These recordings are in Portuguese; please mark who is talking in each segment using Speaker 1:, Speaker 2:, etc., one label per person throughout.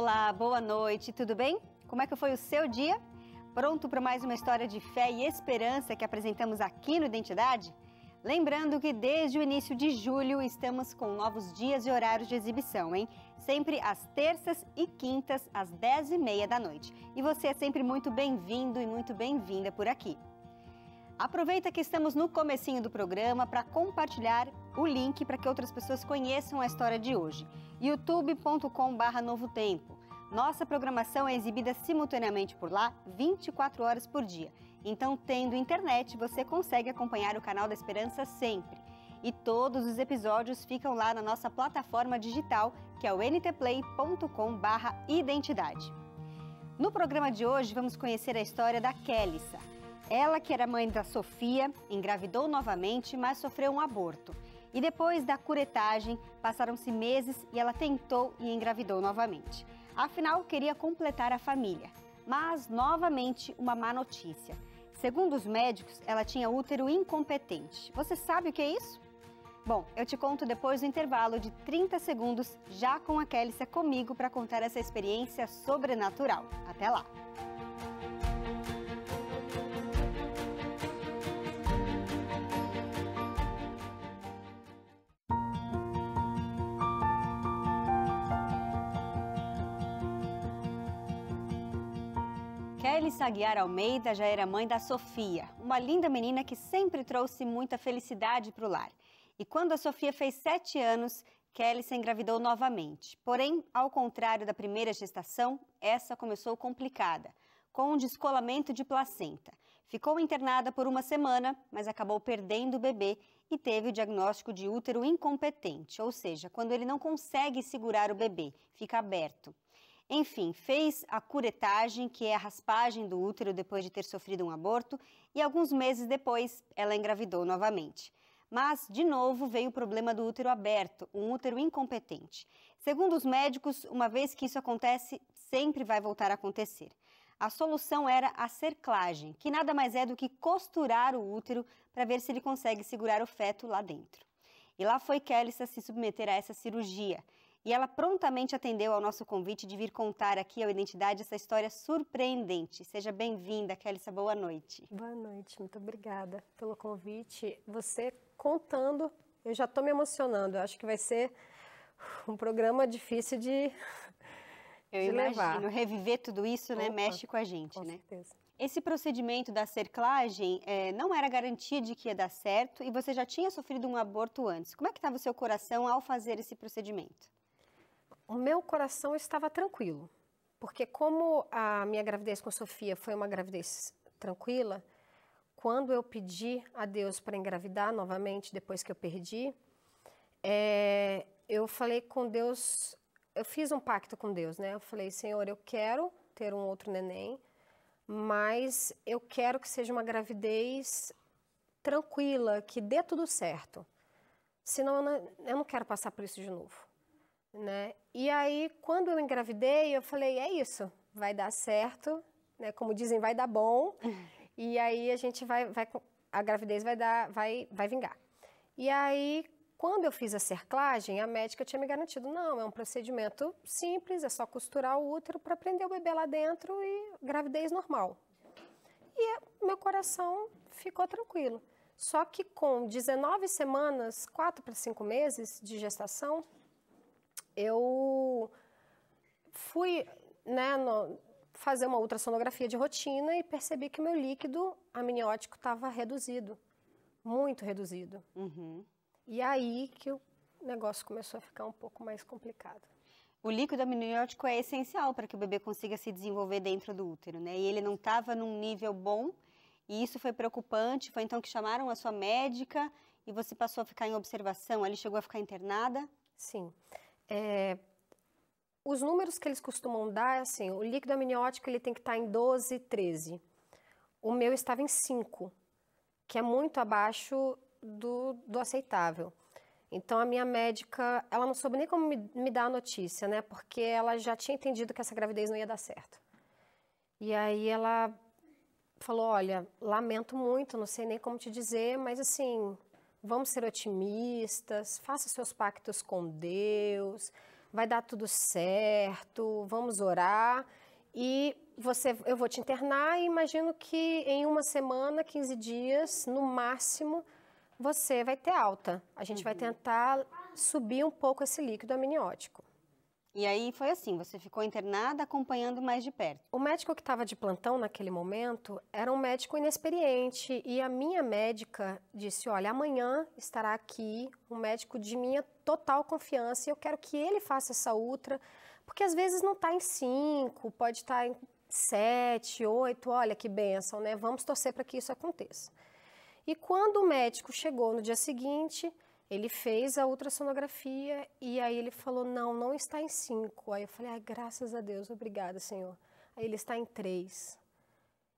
Speaker 1: Olá, boa noite, tudo bem? Como é que foi o seu dia? Pronto para mais uma história de fé e esperança que apresentamos aqui no Identidade? Lembrando que desde o início de julho estamos com novos dias e horários de exibição, hein? Sempre às terças e quintas, às dez e meia da noite. E você é sempre muito bem-vindo e muito bem-vinda por aqui. Aproveita que estamos no comecinho do programa para compartilhar o link para que outras pessoas conheçam a história de hoje. youtube.com/novotempo nossa programação é exibida simultaneamente por lá 24 horas por dia. Então, tendo internet, você consegue acompanhar o canal da Esperança sempre. E todos os episódios ficam lá na nossa plataforma digital, que é o ntplay.com/identidade. No programa de hoje vamos conhecer a história da Kélissa. Ela que era mãe da Sofia, engravidou novamente, mas sofreu um aborto. E depois da curetagem, passaram-se meses e ela tentou e engravidou novamente. Afinal, queria completar a família. Mas, novamente, uma má notícia. Segundo os médicos, ela tinha útero incompetente. Você sabe o que é isso? Bom, eu te conto depois do intervalo de 30 segundos, já com a Kélissa comigo para contar essa experiência sobrenatural. Até lá! Kelly Saguiar Almeida já era mãe da Sofia, uma linda menina que sempre trouxe muita felicidade para o lar. E quando a Sofia fez sete anos, Kelly se engravidou novamente. Porém, ao contrário da primeira gestação, essa começou complicada, com um descolamento de placenta. Ficou internada por uma semana, mas acabou perdendo o bebê e teve o diagnóstico de útero incompetente, ou seja, quando ele não consegue segurar o bebê, fica aberto. Enfim, fez a curetagem, que é a raspagem do útero depois de ter sofrido um aborto, e alguns meses depois ela engravidou novamente. Mas, de novo, veio o problema do útero aberto, um útero incompetente. Segundo os médicos, uma vez que isso acontece, sempre vai voltar a acontecer. A solução era a cerclagem, que nada mais é do que costurar o útero para ver se ele consegue segurar o feto lá dentro. E lá foi Kelly se submeter a essa cirurgia e ela prontamente atendeu ao nosso convite de vir contar aqui ao Identidade essa história surpreendente. Seja bem-vinda, Kélissa, boa noite. Boa noite,
Speaker 2: muito obrigada pelo convite. Você contando, eu já estou me emocionando, eu acho
Speaker 1: que vai ser um programa difícil de, eu de imagino, levar. reviver tudo isso né, Opa, né, mexe com a gente, com né? Certeza. Esse procedimento da cerclagem é, não era garantia de que ia dar certo e você já tinha sofrido um aborto antes. Como é que estava o seu coração ao fazer esse procedimento? O meu coração estava tranquilo,
Speaker 2: porque como a minha gravidez com Sofia foi uma gravidez tranquila, quando eu pedi a Deus para engravidar novamente depois que eu perdi, é, eu falei com Deus, eu fiz um pacto com Deus, né? Eu falei, Senhor, eu quero ter um outro neném, mas eu quero que seja uma gravidez tranquila, que dê tudo certo. Senão eu não, eu não quero passar por isso de novo né? E aí, quando eu engravidei, eu falei, é isso, vai dar certo, né? Como dizem, vai dar bom. e aí a gente vai, vai a gravidez vai dar, vai, vai vingar. E aí, quando eu fiz a cerclagem, a médica tinha me garantido, não, é um procedimento simples, é só costurar o útero para prender o bebê lá dentro e gravidez normal. E é, meu coração ficou tranquilo. Só que com 19 semanas, 4 para 5 meses de gestação, eu fui né, no, fazer uma ultrassonografia de rotina e percebi que meu líquido amniótico estava reduzido, muito reduzido. Uhum. E aí que o negócio
Speaker 1: começou a ficar um pouco mais complicado. O líquido amniótico é essencial para que o bebê consiga se desenvolver dentro do útero, né? E ele não estava num nível bom e isso foi preocupante. Foi então que chamaram a sua médica e você passou a ficar em observação. Ali chegou a ficar internada? Sim. É, os números que eles costumam dar é assim,
Speaker 2: o líquido amniótico ele tem que estar tá em 12, 13. O meu estava em 5, que é muito abaixo do, do aceitável. Então a minha médica, ela não soube nem como me, me, dar a notícia, né? Porque ela já tinha entendido que essa gravidez não ia dar certo. E aí ela falou: "Olha, lamento muito, não sei nem como te dizer, mas assim, vamos ser otimistas, faça seus pactos com Deus, vai dar tudo certo, vamos orar e você, eu vou te internar e imagino que em uma semana, 15 dias, no máximo, você vai ter alta. A gente uhum. vai tentar subir um pouco esse líquido amniótico. E aí foi assim, você ficou internada acompanhando mais de perto. O médico que estava de plantão naquele momento era um médico inexperiente e a minha médica disse: "Olha, amanhã estará aqui um médico de minha total confiança e eu quero que ele faça essa ultra, porque às vezes não está em cinco, pode estar tá em sete, oito. Olha que benção, né? Vamos torcer para que isso aconteça." E quando o médico chegou no dia seguinte, ele fez a ultrassonografia e aí ele falou: Não, não está em cinco. Aí eu falei: ah, Graças a Deus, obrigada, Senhor. Aí ele está em três.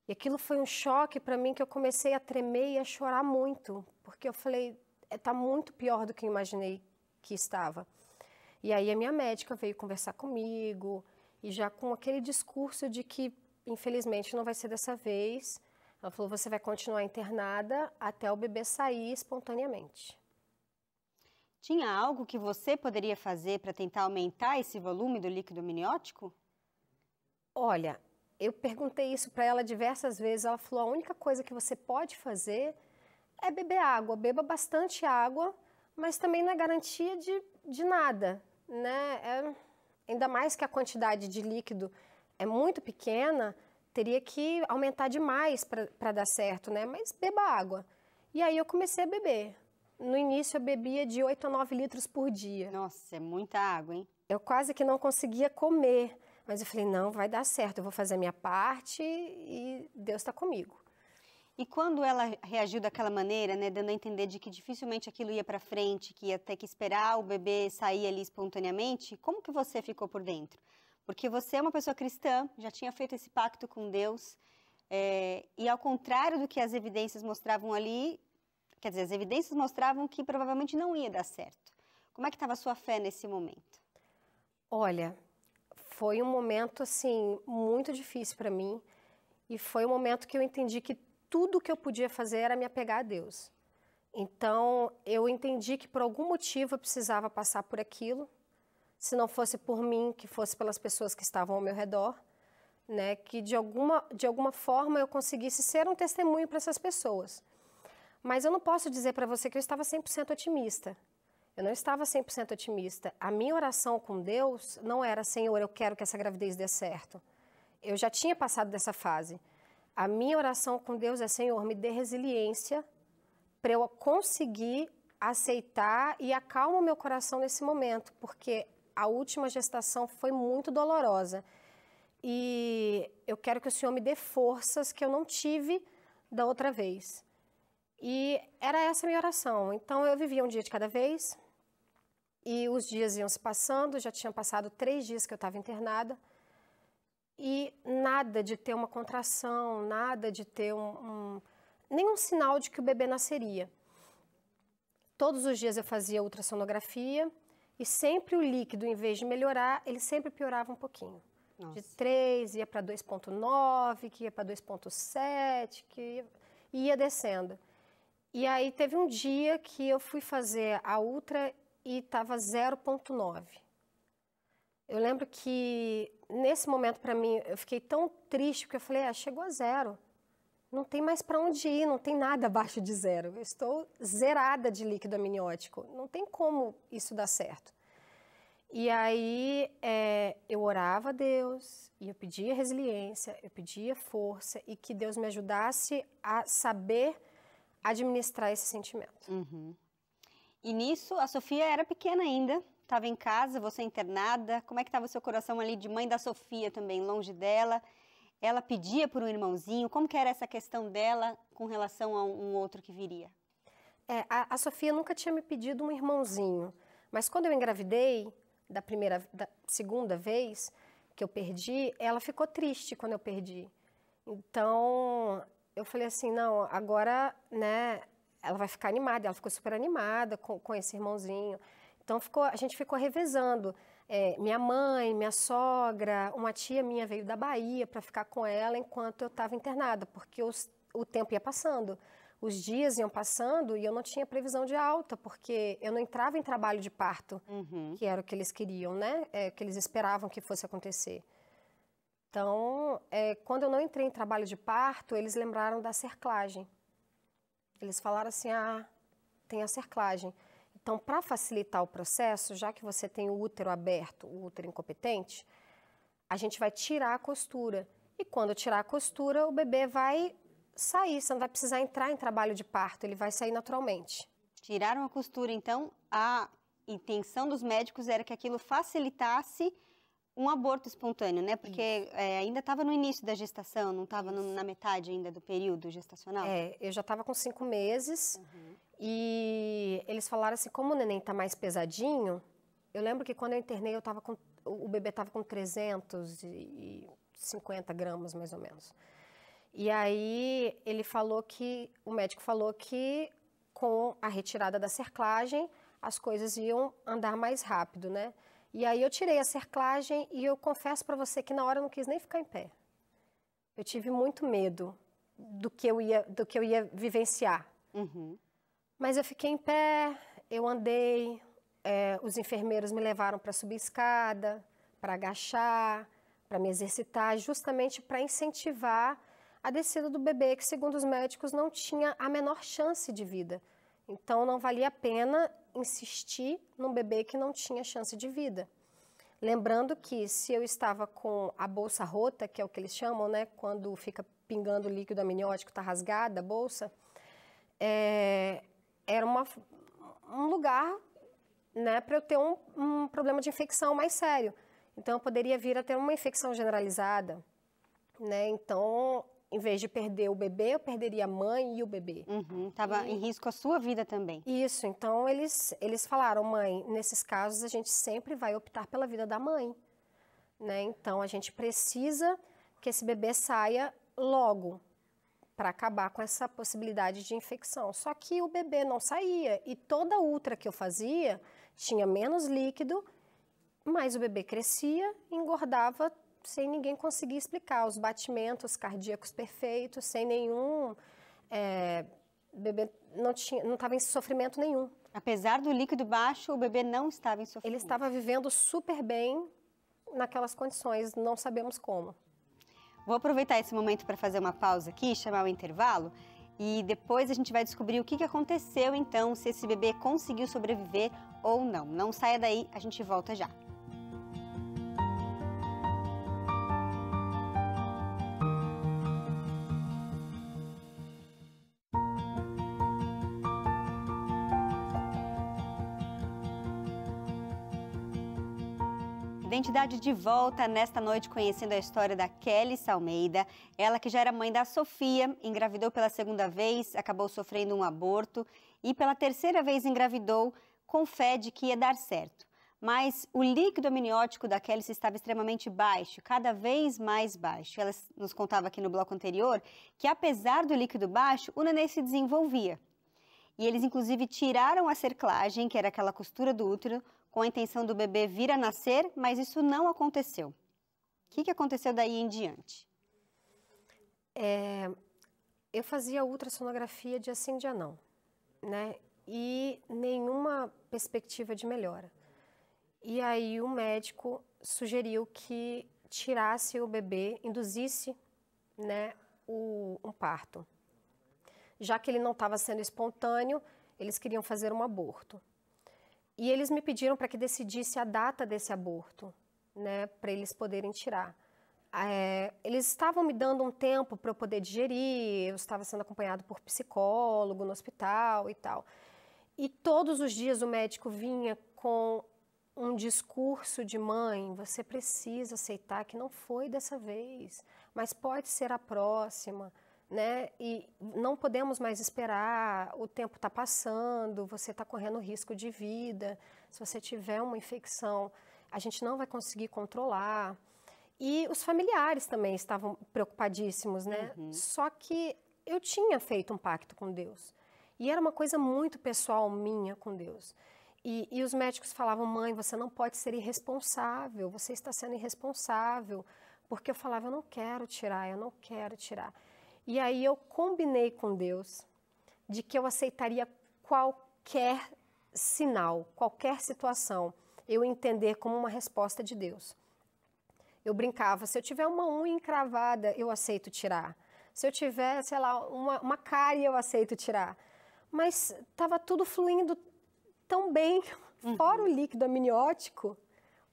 Speaker 2: E aquilo foi um choque para mim que eu comecei a tremer e a chorar muito, porque eu falei: Está é, muito pior do que eu imaginei que estava. E aí a minha médica veio conversar comigo e já com aquele discurso de que infelizmente não vai ser dessa vez. Ela falou: você vai continuar internada até o bebê sair espontaneamente.
Speaker 1: Tinha algo que você poderia fazer para tentar aumentar esse volume do líquido amniótico?
Speaker 2: Olha, eu perguntei isso para ela diversas vezes. Ela falou: a única coisa que você pode fazer é beber água. Beba bastante água, mas também não é garantia de, de nada, né? É, ainda mais que a quantidade de líquido é muito pequena, teria que aumentar demais para dar certo, né? Mas beba água. E aí eu comecei a beber no início eu bebia de 8 a 9 litros por dia. Nossa, é muita água, hein? Eu quase que não conseguia comer. Mas eu falei, não, vai
Speaker 1: dar certo, eu vou fazer a minha parte e Deus está comigo. E quando ela reagiu daquela maneira, né, dando a entender de que dificilmente aquilo ia para frente, que ia ter que esperar o bebê sair ali espontaneamente, como que você ficou por dentro? Porque você é uma pessoa cristã, já tinha feito esse pacto com Deus, é, e ao contrário do que as evidências mostravam ali, Quer dizer, as evidências mostravam que provavelmente não ia dar certo. Como é que estava a sua fé nesse momento?
Speaker 2: Olha, foi um momento assim muito difícil para mim e foi um momento que eu entendi que tudo que eu podia fazer era me apegar a Deus. Então, eu entendi que por algum motivo eu precisava passar por aquilo, se não fosse por mim, que fosse pelas pessoas que estavam ao meu redor, né, que de alguma de alguma forma eu conseguisse ser um testemunho para essas pessoas. Mas eu não posso dizer para você que eu estava 100% otimista. Eu não estava 100% otimista. A minha oração com Deus não era, Senhor, eu quero que essa gravidez dê certo. Eu já tinha passado dessa fase. A minha oração com Deus é, Senhor, me dê resiliência para eu conseguir aceitar e acalma o meu coração nesse momento, porque a última gestação foi muito dolorosa. E eu quero que o Senhor me dê forças que eu não tive da outra vez. E era essa a minha oração. Então eu vivia um dia de cada vez e os dias iam se passando. Já tinham passado três dias que eu estava internada e nada de ter uma contração, nada de ter um, um, nenhum sinal de que o bebê nasceria. Todos os dias eu fazia ultrassonografia e sempre o líquido, em vez de melhorar, ele sempre piorava um pouquinho. Nossa. De 3 ia para 2,9, que ia para 2,7, que ia descendo. E aí teve um dia que eu fui fazer a ultra e estava 0.9. Eu lembro que nesse momento para mim eu fiquei tão triste porque eu falei, ah, chegou a zero. Não tem mais para onde ir, não tem nada abaixo de zero. Eu estou zerada de líquido amniótico. Não tem como isso dar certo. E aí é, eu orava a Deus e eu pedia resiliência, eu pedia força e que Deus me ajudasse a saber
Speaker 1: administrar esse sentimento. Uhum. E nisso, a Sofia era pequena ainda, estava em casa, você internada. Como é que estava o seu coração ali de mãe da Sofia também, longe dela? Ela pedia por um irmãozinho? Como que era essa questão dela com relação a um outro que viria? É, a, a, Sofia nunca tinha me pedido um
Speaker 2: irmãozinho, mas quando eu engravidei, da primeira, da segunda vez que eu perdi, ela ficou triste quando eu perdi. Então, eu falei assim, não, agora, né, ela vai ficar animada, ela ficou super animada com, com esse irmãozinho. Então ficou, a gente ficou revezando. É, minha mãe, minha sogra, uma tia minha veio da Bahia para ficar com ela enquanto eu estava internada, porque os, o tempo ia passando, os dias iam passando e eu não tinha previsão de alta, porque eu não entrava em trabalho de parto, uhum. que era o que eles queriam, né? É, que eles esperavam que fosse acontecer. Então, é, quando eu não entrei em trabalho de parto, eles lembraram da cerclagem. Eles falaram assim: ah, tem a cerclagem. Então, para facilitar o processo, já que você tem o útero aberto, o útero incompetente, a gente vai tirar a costura. E quando tirar a costura, o bebê vai sair, você não vai precisar entrar em
Speaker 1: trabalho de parto, ele vai sair naturalmente. Tiraram a costura, então a intenção dos médicos era que aquilo facilitasse um aborto espontâneo, né? Porque é, ainda estava no início da gestação, não estava na metade ainda do período gestacional. É, eu já estava com cinco meses uhum. e eles falaram assim, como o neném está mais pesadinho,
Speaker 2: eu lembro que quando eu internei eu estava com o bebê estava com 350 gramas mais ou menos. E aí ele falou que o médico falou que com a retirada da cerclagem as coisas iam andar mais rápido, né? E aí eu tirei a cerclagem e eu confesso para você que na hora eu não quis nem ficar em pé. Eu tive muito medo do que eu ia, do que eu ia vivenciar. Uhum. Mas eu fiquei em pé, eu andei, é, os enfermeiros me levaram para subir escada, para agachar, para me exercitar, justamente para incentivar a descida do bebê, que segundo os médicos não tinha a menor chance de vida. Então não valia a pena insistir num bebê que não tinha chance de vida. Lembrando que se eu estava com a bolsa rota, que é o que eles chamam, né, quando fica pingando líquido amniótico, está rasgada a bolsa, é, era uma, um lugar né, para eu ter um, um problema de infecção mais sério. Então, eu poderia vir a ter uma infecção generalizada. Né? Então, em vez de perder o bebê, eu perderia a mãe e o bebê.
Speaker 1: Uhum, tava em risco a sua vida também.
Speaker 2: Isso, então eles, eles falaram, mãe, nesses casos a gente sempre vai optar pela vida da mãe. Né? Então a gente precisa que esse bebê saia logo para acabar com essa possibilidade de infecção. Só que o bebê não saía e toda ultra que eu fazia tinha menos líquido, mas o bebê crescia, engordava sem ninguém conseguir explicar, os batimentos cardíacos perfeitos, sem nenhum. É, bebê não tinha, não estava em sofrimento nenhum. Apesar do líquido baixo, o bebê não estava em sofrimento. Ele estava vivendo super bem naquelas condições, não sabemos como.
Speaker 1: Vou aproveitar esse momento para fazer uma pausa aqui, chamar o intervalo e depois a gente vai descobrir o que, que aconteceu então, se esse bebê conseguiu sobreviver ou não. Não saia daí, a gente volta já. entidade de volta nesta noite conhecendo a história da Kelly Salmeida, ela que já era mãe da Sofia, engravidou pela segunda vez, acabou sofrendo um aborto e pela terceira vez engravidou com fé de que ia dar certo. Mas o líquido amniótico da Kelly estava extremamente baixo, cada vez mais baixo. Ela nos contava aqui no bloco anterior que apesar do líquido baixo, o neném se desenvolvia. E eles inclusive tiraram a cerclagem, que era aquela costura do útero, com a intenção do bebê vir a nascer, mas isso não aconteceu. O que, que aconteceu daí em diante?
Speaker 2: É, eu fazia ultrassonografia de assim dia não, né? E nenhuma perspectiva de melhora. E aí o médico sugeriu que tirasse o bebê, induzisse, né, o, um parto. Já que ele não estava sendo espontâneo, eles queriam fazer um aborto. E eles me pediram para que decidisse a data desse aborto, né, para eles poderem tirar. É, eles estavam me dando um tempo para eu poder digerir, eu estava sendo acompanhado por psicólogo no hospital e tal. E todos os dias o médico vinha com um discurso de mãe: você precisa aceitar que não foi dessa vez, mas pode ser a próxima né? E não podemos mais esperar, o tempo está passando, você está correndo risco de vida. Se você tiver uma infecção, a gente não vai conseguir controlar. E os familiares também estavam preocupadíssimos, né? Uhum. Só que eu tinha feito um pacto com Deus. E era uma coisa muito pessoal minha com Deus. E, e, os médicos falavam, mãe, você não pode ser irresponsável, você está sendo irresponsável. Porque eu falava, eu não quero tirar, eu não quero tirar. E aí eu combinei com Deus de que eu aceitaria qualquer sinal, qualquer situação, eu entender como uma resposta de Deus. Eu brincava, se eu tiver uma unha encravada, eu aceito tirar. Se eu tiver, sei lá, uma, uma cárie, eu aceito tirar. Mas estava tudo fluindo tão bem, uhum. fora o líquido amniótico,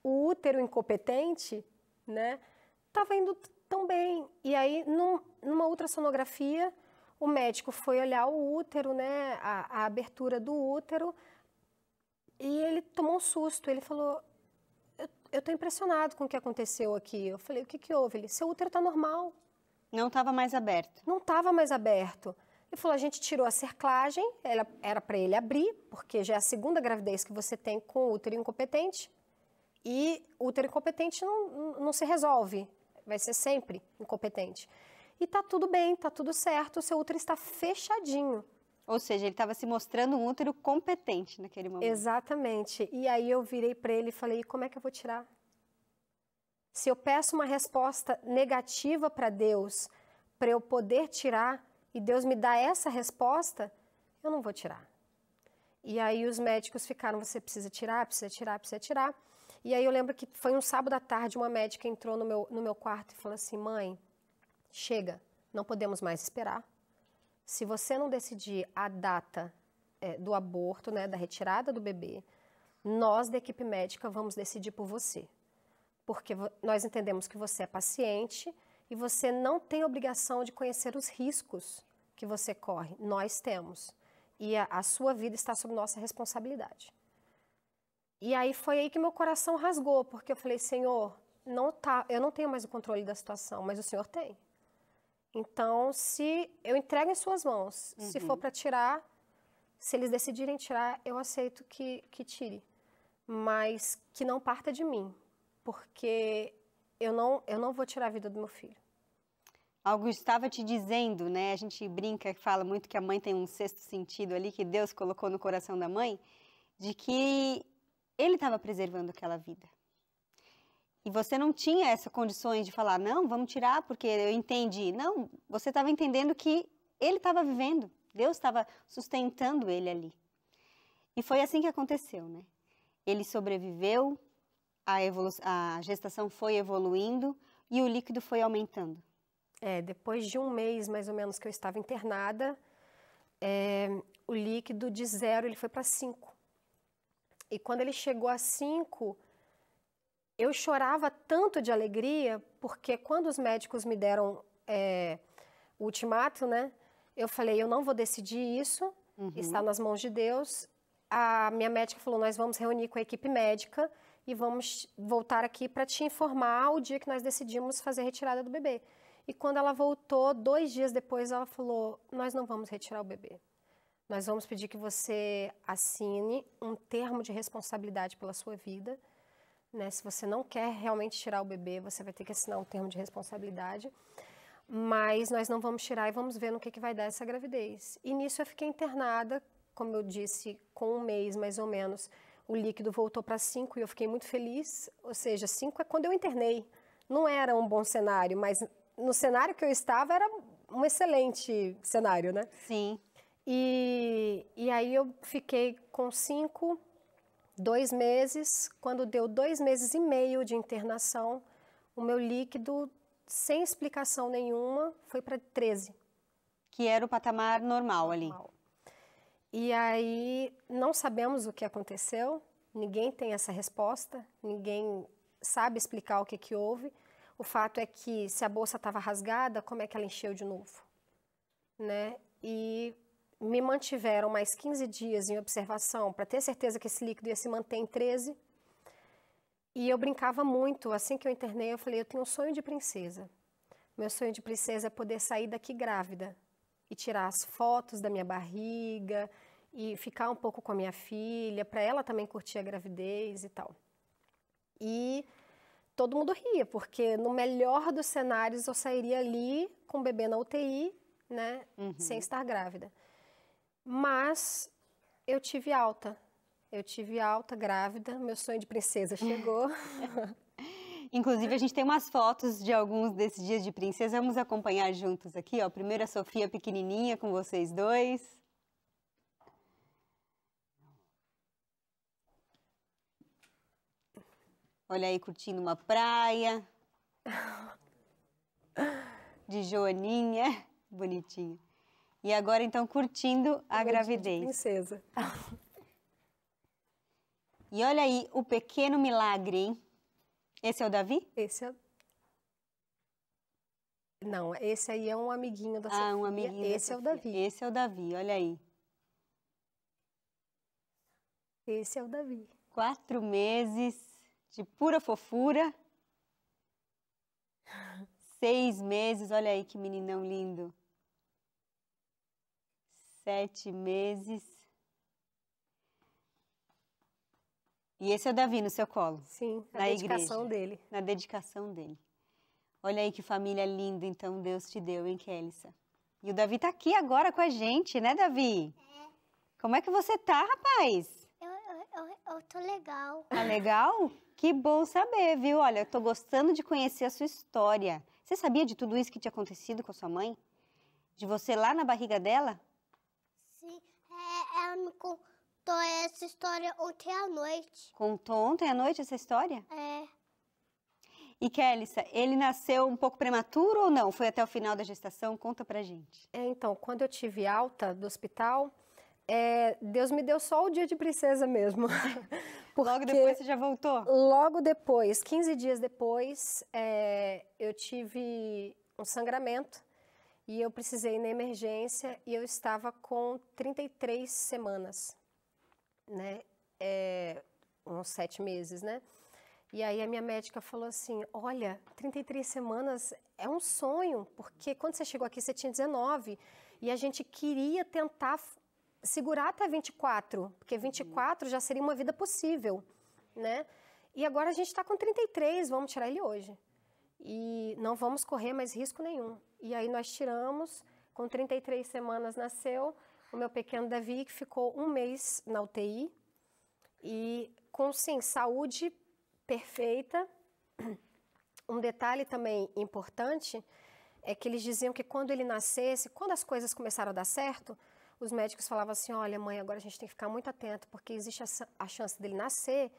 Speaker 2: o útero incompetente, né? Estava indo estão bem. E aí, num, numa ultrassonografia, o médico foi olhar o útero, né, a, a abertura do útero, e ele tomou um susto. Ele falou: Eu estou impressionado com o que aconteceu aqui. Eu falei: O que, que houve? Ele: Seu útero está normal. Não estava mais aberto. Não estava mais aberto. Ele falou: a gente tirou a cerclagem, ela, era para ele abrir, porque já é a segunda gravidez que você tem com útero incompetente. E útero incompetente não, não se resolve vai ser sempre incompetente. E tá tudo bem, tá tudo certo, o seu útero está fechadinho. Ou seja, ele estava se mostrando um útero competente naquele momento. Exatamente. E aí eu virei para ele e falei: e como é que eu vou tirar? Se eu peço uma resposta negativa para Deus, para eu poder tirar, e Deus me dá essa resposta, eu não vou tirar. E aí os médicos ficaram: você precisa tirar, precisa tirar, precisa tirar. E aí eu lembro que foi um sábado à tarde, uma médica entrou no meu, no meu quarto e falou assim: mãe, chega, não podemos mais esperar. Se você não decidir a data é, do aborto, né, da retirada do bebê, nós da equipe médica vamos decidir por você. Porque nós entendemos que você é paciente e você não tem obrigação de conhecer os riscos que você corre. Nós temos. E a, a sua vida está sob nossa responsabilidade. E aí foi aí que meu coração rasgou, porque eu falei, Senhor, não tá, eu não tenho mais o controle da situação, mas o Senhor tem. Então, se eu entrego em suas mãos, uhum. se for uhum. para tirar, se eles decidirem tirar, eu aceito que, que tire, mas que não parta de mim, porque eu não, eu não vou tirar a vida do meu
Speaker 1: filho. Algo estava te dizendo, né? A gente brinca, fala muito que a mãe tem um sexto sentido ali que Deus colocou no coração da mãe, de que ele estava preservando aquela vida. E você não tinha essas condições de falar, não, vamos tirar porque eu entendi. Não, você estava entendendo que ele estava vivendo, Deus estava sustentando ele ali. E foi assim que aconteceu, né? Ele sobreviveu, a, a gestação foi evoluindo e o líquido foi aumentando. É, depois de um mês mais ou menos que eu estava internada,
Speaker 2: é, o líquido de zero ele foi para cinco. E quando ele chegou a cinco, eu chorava tanto de alegria, porque quando os médicos me deram é, o ultimato, né? Eu falei, eu não vou decidir isso, uhum. está nas mãos de Deus. A minha médica falou, nós vamos reunir com a equipe médica e vamos voltar aqui para te informar o dia que nós decidimos fazer a retirada do bebê. E quando ela voltou, dois dias depois, ela falou, nós não vamos retirar o bebê nós vamos pedir que você assine um termo de responsabilidade pela sua vida. Né? Se você não quer realmente tirar o bebê, você vai ter que assinar um termo de responsabilidade. Mas nós não vamos tirar e vamos ver no que, que vai dar essa gravidez. E nisso eu fiquei internada, como eu disse, com um mês mais ou menos. O líquido voltou para 5 e eu fiquei muito feliz. Ou seja, 5 é quando eu internei. Não era um bom cenário, mas no cenário que eu estava era um excelente cenário, né? Sim. E, e aí eu fiquei com cinco, dois meses. Quando deu dois meses e meio de internação, o meu líquido, sem explicação nenhuma, foi para 13. Que era o patamar normal ali. Normal. E aí não sabemos o que aconteceu, ninguém tem essa resposta, ninguém sabe explicar o que, que houve. O fato é que se a bolsa estava rasgada, como é que ela encheu de novo? Né? E me mantiveram mais 15 dias em observação para ter certeza que esse líquido ia se manter em 13. E eu brincava muito. Assim que eu internei, eu falei: eu tenho um sonho de princesa. Meu sonho de princesa é poder sair daqui grávida e tirar as fotos da minha barriga e ficar um pouco com a minha filha, para ela também curtir a gravidez e tal. E todo mundo ria, porque no melhor dos cenários eu sairia ali com o bebê na UTI, né, uhum. sem estar grávida. Mas eu tive alta. Eu tive alta, grávida, meu sonho
Speaker 1: de princesa chegou. Inclusive, a gente tem umas fotos de alguns desses dias de princesa. Vamos acompanhar juntos aqui, ó. Primeiro a Sofia pequenininha com vocês dois. Olha aí, curtindo uma praia. De joaninha. Bonitinho. E agora, então, curtindo a gravidez. Princesa. E olha aí o pequeno milagre, hein? Esse é o Davi? Esse é. Não, esse aí é um amiguinho da ah, Sofia. Ah, um amiguinho. Esse da é o Davi. Esse é o Davi, olha aí. Esse é o Davi. Quatro meses de pura fofura. Seis meses, olha aí que meninão lindo sete meses. E esse é o Davi no seu colo. Sim, na, dedicação igreja, dele. Na dedicação dele. Olha aí que família linda, então, Deus te deu, hein, Kélissa? E o Davi tá aqui agora com a gente, né, Davi? É. Como é que você tá, rapaz? Eu, eu, eu, eu tô legal. Tá legal? que bom saber, viu? Olha, eu tô gostando de conhecer a sua história. Você sabia de tudo isso que tinha acontecido com a sua mãe? De você lá na barriga dela? É, ela me contou essa história ontem à noite. Contou ontem à noite essa história? É. E Kélissa, ele nasceu um pouco prematuro ou não? Foi até o final da gestação? Conta pra gente. É, então, quando eu tive alta do hospital,
Speaker 2: é, Deus me deu só o dia de princesa mesmo. logo depois você já voltou? Logo depois, 15 dias depois, é, eu tive um sangramento e eu precisei na emergência e eu estava com 33 semanas, né? É, uns sete meses, né? E aí a minha médica falou assim: Olha, 33 semanas é um sonho, porque quando você chegou aqui você tinha 19 e a gente queria tentar segurar até 24, porque 24 uhum. já seria uma vida possível, né? E agora a gente está com 33, vamos tirar ele hoje. E não vamos correr mais risco nenhum. E aí nós tiramos, com 33 semanas nasceu o meu pequeno Davi, que ficou um mês na UTI. E com, sim, saúde perfeita. Um detalhe também importante é que eles diziam que quando ele nascesse, quando as coisas começaram a dar certo, os médicos falavam assim: olha, mãe, agora a gente tem que ficar muito atento, porque existe a chance dele nascer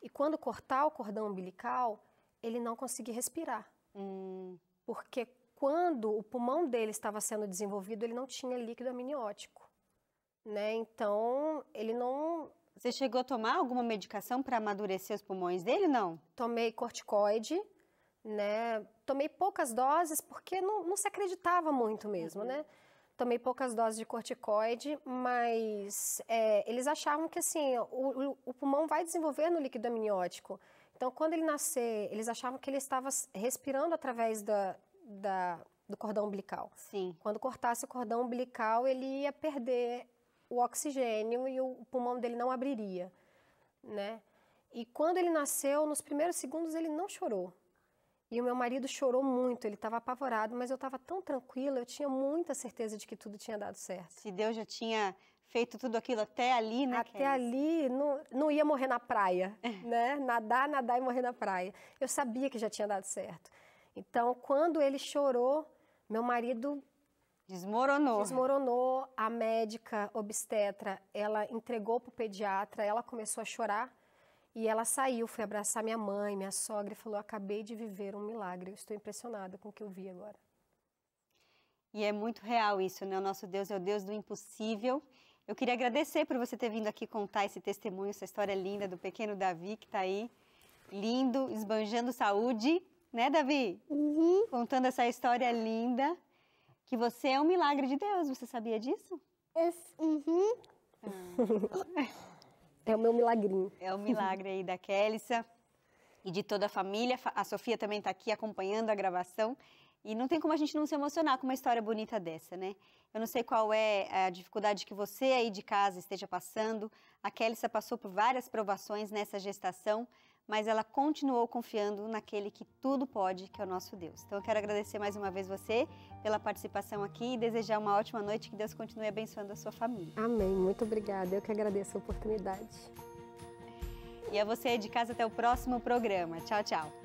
Speaker 2: e quando cortar o cordão umbilical, ele não conseguir respirar. Hum. Porque quando o pulmão dele estava sendo desenvolvido, ele não tinha líquido amniótico, né? Então, ele não... Você chegou a tomar alguma medicação para amadurecer os pulmões dele, não? Tomei corticoide, né? Tomei poucas doses porque não, não se acreditava muito mesmo, uhum. né? Tomei poucas doses de corticoide, mas é, eles achavam que assim o, o pulmão vai desenvolver no líquido amniótico. Então, quando ele nascer, eles achavam que ele estava respirando através da, da, do cordão umbilical. Sim. Quando cortasse o cordão umbilical, ele ia perder o oxigênio e o pulmão dele não abriria, né? E quando ele nasceu, nos primeiros segundos ele não chorou. E o meu marido chorou muito, ele estava apavorado, mas eu estava tão tranquila, eu tinha muita certeza de que tudo tinha dado certo. Se Deus já tinha feito tudo aquilo até ali, né? Até ali, não, não ia morrer na praia, né? Nadar, nadar e morrer na praia. Eu sabia que já tinha dado certo. Então, quando ele chorou, meu marido Desmoronou. Desmoronou. A médica obstetra, ela entregou para o pediatra, ela começou a chorar e ela saiu, foi abraçar minha mãe, minha sogra e falou: Acabei de viver um milagre, eu estou impressionada com o que eu vi agora.
Speaker 1: E é muito real isso, né? O nosso Deus é o Deus do impossível. Eu queria agradecer por você ter vindo aqui contar esse testemunho, essa história linda do pequeno Davi que está aí, lindo, esbanjando saúde né, Davi? Uhum. Contando essa história linda, que você é um milagre de Deus. Você sabia disso? Uhum. Ah. É o meu milagrinho. É o milagre aí da Kélissa e de toda a família. A Sofia também está aqui acompanhando a gravação. E não tem como a gente não se emocionar com uma história bonita dessa, né? Eu não sei qual é a dificuldade que você aí de casa esteja passando. A Kélissa passou por várias provações nessa gestação, mas ela continuou confiando naquele que tudo pode, que é o nosso Deus. Então eu quero agradecer mais uma vez você pela participação aqui e desejar uma ótima noite, que Deus continue abençoando a sua família.
Speaker 2: Amém. Muito obrigada. Eu que agradeço a oportunidade.
Speaker 1: E a você de casa até o próximo programa. Tchau, tchau.